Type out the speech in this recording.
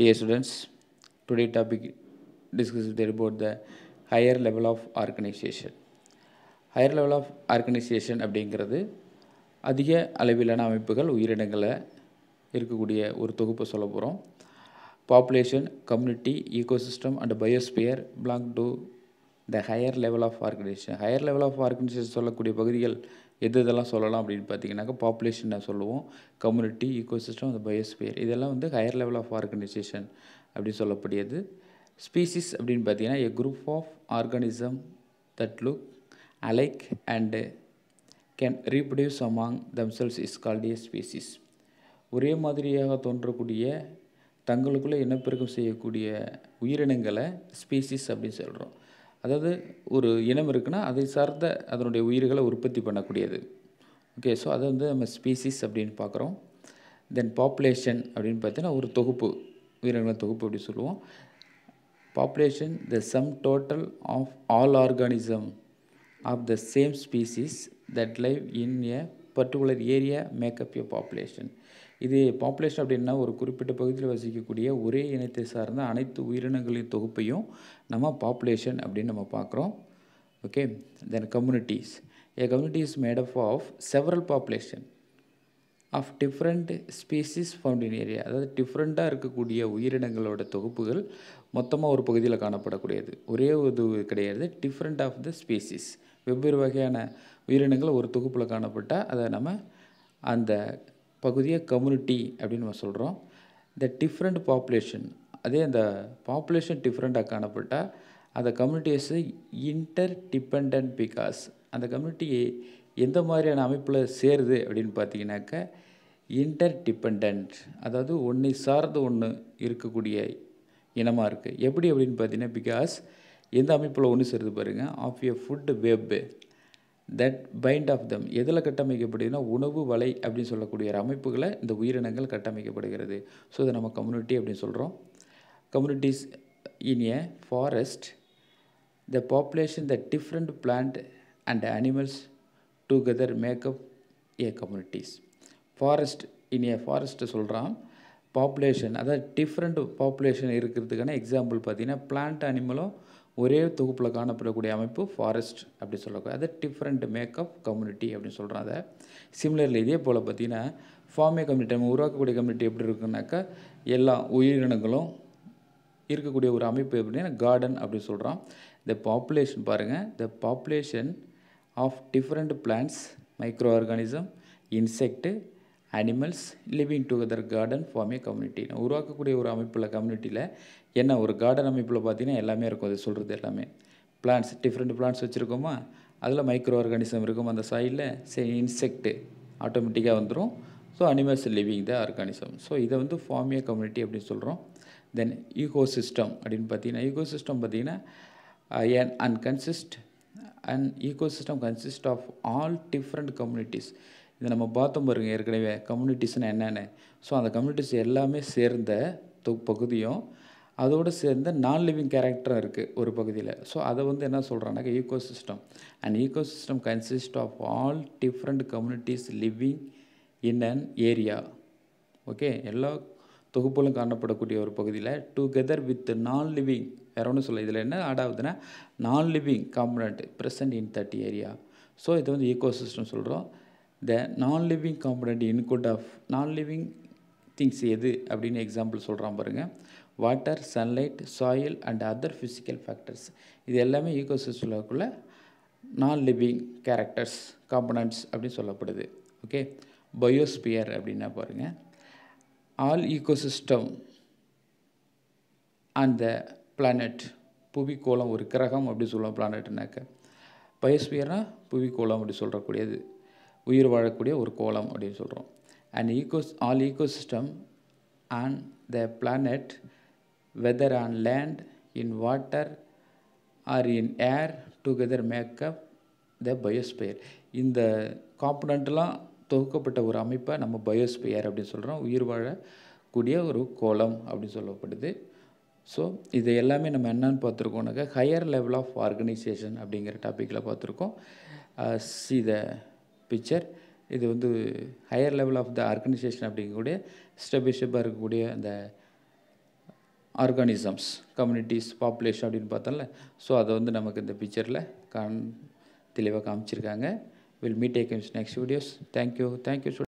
Dear students today topic discusses about the higher level of organisation higher level of organisation அப்படிங்கிறது அதிக அளவிலான அமைப்புகள் உயிரினங்களில் இருக்கக்கூடிய ஒரு தொகுப்பை சொல்ல போகிறோம் population community ecosystem and biosphere belong to இந்த higher level of organisation higher level of organisation சொல்லக்கூடிய பகுதிகள் எது இதெல்லாம் சொல்லலாம் அப்படின்னு பார்த்தீங்கன்னாக்கா பாப்புலேஷனை சொல்லுவோம் கம்யூனிட்டி ஈகோசிஸ்டம் அந்த பயோஸ்பியர் இதெல்லாம் வந்து ஹையர் லெவல் ஆஃப் ஆர்கனைசேஷன் அப்படின்னு சொல்லக்கூடியது ஸ்பீசிஸ் அப்படின்னு பார்த்தீங்கன்னா a group of organism that look alike and can reproduce among themselves is called a species ஒரே மாதிரியாக தோன்றக்கூடிய தங்களுக்குள்ளே இனப்பெருக்கம் செய்யக்கூடிய உயிரினங்களை ஸ்பீசிஸ் அப்படின்னு சொல்கிறோம் அதாவது ஒரு இனம் இருக்குன்னா அதை சார்ந்த அதனுடைய உயிர்களை உற்பத்தி பண்ணக்கூடியது ஓகே ஸோ அதை வந்து நம்ம ஸ்பீசிஸ் அப்படின்னு பார்க்குறோம் தென் பாப்புலேஷன் அப்படின்னு பார்த்தீங்கன்னா ஒரு தொகுப்பு உயிரினங்களின் தொகுப்பு அப்படி சொல்லுவோம் population the sum total of all organism of the same species that live in a particular area make up a population இது பாப்புலேஷன் அப்படின்னா ஒரு குறிப்பிட்ட பகுதியில் வசிக்கக்கூடிய ஒரே இனத்தை சார்ந்த அனைத்து உயிரினங்களின் தொகுப்பையும் நம்ம பாப்புலேஷன் அப்படின்னு நம்ம பார்க்குறோம் okay then communities a community is made up of several population of different species found in area அதாவது டிஃப்ரெண்ட்டாக இருக்கக்கூடிய உயிரினங்களோட தொகுப்புகள் மொத்தமாக ஒரு பகுதியில் காணப்படக்கூடியது ஒரே இது கிடையாது டிஃப்ரெண்ட் ஆஃப் த ஸ்பீசிஸ் வெவ்வேறு வகையான உயிரினங்கள் ஒரு தொகுப்பில் காணப்பட்டால் அதை நம்ம அந்த பகுதியை கம்யூனிட்டி அப்படின்னு நம்ம சொல்கிறோம் இந்த டிஃப்ரெண்ட் பாப்புலேஷன் அதே அந்த பாப்புலேஷன் டிஃப்ரெண்ட்டாக காணப்பட்டால் அந்த கம்யூனிட்டிஸ் இன்டர் டிபெண்ட் பிகாஸ் அந்த கம்யூனிட்டி எந்த மாதிரியான அமைப்பில் சேருது அப்படின்னு பார்த்தீங்கன்னாக்க இன்டர் டிபெண்ட் அதாவது ஒன்றை சார்ந்து ஒன்று இருக்கக்கூடிய இனமாக இருக்குது எப்படி அப்படின்னு பார்த்தீங்கன்னா பிகாஸ் எந்த அமைப்பில் ஒன்று சேருது பாருங்கள் of a food web that bind of them எதில் கட்டமைக்கப்படுதுன்னா உணவு வலை அப்படின்னு சொல்லக்கூடிய அமைப்புகளை இந்த உயிரினங்கள் கட்டமைக்கப்படுகிறது ஸோ இதை நம்ம கம்யூனிட்டி அப்படின்னு சொல்கிறோம் communities in a forest the population the different plant and animals together make up a communities forest in a forest சொல்கிறான் பாப்புலேஷன் அதாவது டிஃப்ரெண்ட் பாப்புலேஷன் இருக்கிறதுக்கான எக்ஸாம்பிள் பார்த்திங்கன்னா பிளான்ட் அனிமலும் ஒரே தொகுப்பில் காணப்படக்கூடிய அமைப்பு ஃபாரஸ்ட் அப்படி சொல்லக்கூடிய அதை டிஃப்ரெண்ட் மேக்கப் கம்யூனிட்டி அப்படின்னு சொல்கிறேன் அதை சிம்லரில் இதே போல் பார்த்திங்கன்னா ஃபார்மே கம்யூனிட்டி நம்ம உருவாக்கக்கூடிய கம்யூனிட்டி எப்படி இருக்குன்னாக்கா எல்லா உயிரினங்களும் இருக்கக்கூடிய ஒரு அமைப்பு எப்படின்னா கார்டன் அப்படின்னு சொல்கிறோம் த பாப்புலேஷன் பாருங்கள் the population of different plants microorganism insect animals living together garden farm a community நான் உருவாக்கக்கூடிய ஒரு அமைப்பில் கம்யூனிட்டியில் என்ன ஒரு கார்டன் அமைப்பில் பார்த்தீங்கன்னா எல்லாமே இருக்கும் அது சொல்கிறது எல்லாமே பிளான்ஸ் டிஃப்ரெண்ட் பிளான்ஸ் வச்சுருக்கோமா அதில் மைக்ரோ ஆர்கானிசம் இருக்கும் அந்த சைடில் சரி இன்செக்ட்டு ஆட்டோமேட்டிக்காக வந்துடும் so animals living the organism so இதை வந்து ஃபார்மியா கம்யூனிட்டி அப்படின்னு சொல்கிறோம் தென் ஈகோ சிஸ்டம் அப்படின்னு பார்த்தீங்கன்னா ஈகோ சிஸ்டம் பார்த்தீங்கன்னா and an consist and system consist of all different communities இதை நம்ம பார்த்தோம் பாருங்கள் ஏற்கனவே கம்யூனிட்டிஸ்னால் என்னென்னு ஸோ அந்த கம்யூனிட்டிஸ் எல்லாமே சேர்ந்த தொ பகுதியும் அதோடு சேர்ந்த நான் லிவிங் கேரக்டரும் இருக்குது ஒரு பகுதியில் ஸோ அதை வந்து என்ன சொல்கிறானாக்க ecosystem and ecosystem consist of all different communities living in an area okay எல்லா தொகுப்புகளும் காணப்படக்கூடிய ஒரு பகுதியில் டுகெதர் வித் நான் லிவிங் வேற ஒன்று சொல்ல இதில் என்ன ஆட் ஆகுதுன்னா non living component present in that area so இதை வந்து ஈகோ சிஸ்டம் சொல்கிறோம் the non living component include of non living things எது அப்படின்னு எக்ஸாம்பிள் சொல்கிறான் பாருங்கள் water sunlight soil and other physical factors இது எல்லாமே ஈகோசிஸ்டம்குள்ளே நான் லிவிங் கேரக்டர்ஸ் காம்பனண்ட்ஸ் அப்படின்னு சொல்லப்படுது ஓகே பயோஸ்பியர் அப்படின்னா பாருங்கள் all ecosystem and the planet புவிக்கோளம் ஒரு கிரகம் அப்படி சொல்லுவோம் பிளானட்னாக்க பயோஸ்பியர்னால் புவிக்கோளம் அப்படி சொல்கிறக்கூடியது உயிர் வாழக்கூடிய ஒரு கோலம் அப்படின்னு சொல்கிறோம் and ecos all ecosystem on the planet whether on land in water or in air together make up the biosphere இந்த காம்பனண்ட்லாம் தொகுக்கப்பட்ட ஒரு அமைப்பை நம்ம பயோஸ்பியர் அப்படின்னு சொல்கிறோம் உயிர் வாழக்கூடிய ஒரு கோலம் அப்படின்னு சொல்லப்படுது ஸோ இது எல்லாமே நம்ம என்னன்னு பார்த்துருக்கோம்னாக்கா ஹையர் லெவல் ஆஃப் ஆர்கனைசேஷன் அப்படிங்கிற டாப்பிக்கில் பார்த்துருக்கோம் சி த பிக்சர் இது வந்து higher level of the organisation அப்படிங்கக்கூடிய ஸ்டெப் பை ஸ்டெப்பாக இருக்கக்கூடிய அந்த ஆர்கானிசம்ஸ் கம்யூனிட்டிஸ் பாப்புலேஷன் அப்படின்னு பார்த்தோம்ல ஸோ அதை வந்து நமக்கு இந்த பிக்சரில் கான் தெளிவாக காமிச்சிருக்காங்க will meet take next videos thank you thank you